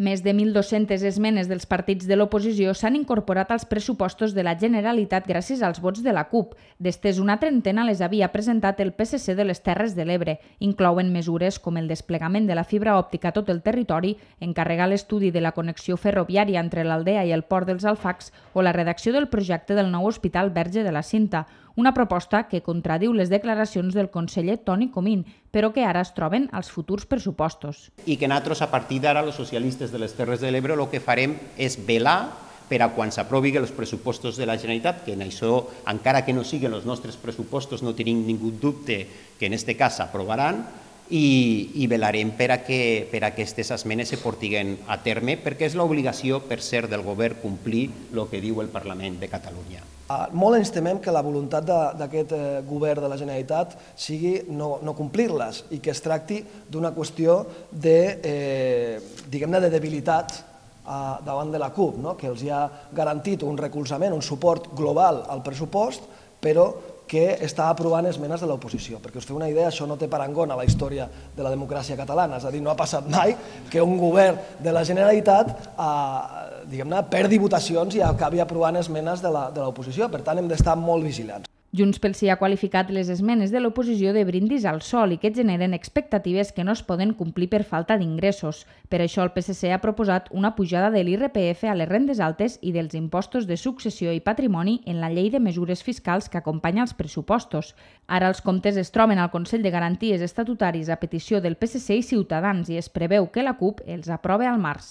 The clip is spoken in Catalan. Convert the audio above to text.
Més de 1.200 esmenes dels partits de l'oposició s'han incorporat als pressupostos de la Generalitat gràcies als vots de la CUP. D'estes una trentena les havia presentat el PSC de les Terres de l'Ebre. Inclouen mesures com el desplegament de la fibra òptica a tot el territori, encarregar l'estudi de la connexió ferroviària entre l'Aldea i el port dels Alfacs o la redacció del projecte del nou Hospital Verge de la Cinta, una proposta que contradiu les declaracions del conseller Toni Comín, però que ara es troben als futurs pressupostos. I que nosaltres, a partir d'ara, els socialistes de les Terres de l'Ebre, el que farem és velar per a quan s'aprovi els pressupostos de la Generalitat, que en això, encara que no siguin els nostres pressupostos, no tenim ningú dubte que en aquest cas s'aprovaran, i, i velarem per a que per a aquestes esmenes se portiguen a terme, perquè és l'obligació, per ser del govern complir el que diu el Parlament de Catalunya. Ah, molt ens temem que la voluntat d'aquest eh, govern de la Generalitat sigui no, no complir-les i que es tracti d'una qüestió de, eh, diguem-ne, de debilitat ah, davant de la CUP, no? que els ha garantit un recolzament, un suport global al pressupost, però que està aprovant esmenes de l'oposició. Perquè us feu una idea, això no té parangon a la història de la democràcia catalana, és a dir, no ha passat mai que un govern de la Generalitat eh, diguem-ne, perdi votacions i acabi aprovant esmenes de l'oposició. Per tant, hem d'estar molt vigilants. Junts pel Sí ha qualificat les esmenes de l'oposició de brindis al sol i que generen expectatives que no es poden complir per falta d'ingressos. Per això el PSC ha proposat una pujada de l'IRPF a les rendes altes i dels impostos de successió i patrimoni en la llei de mesures fiscals que acompanya els pressupostos. Ara els comptes es troben al Consell de Garanties Estatutaris a petició del PSC i Ciutadans i es preveu que la CUP els aprove al març.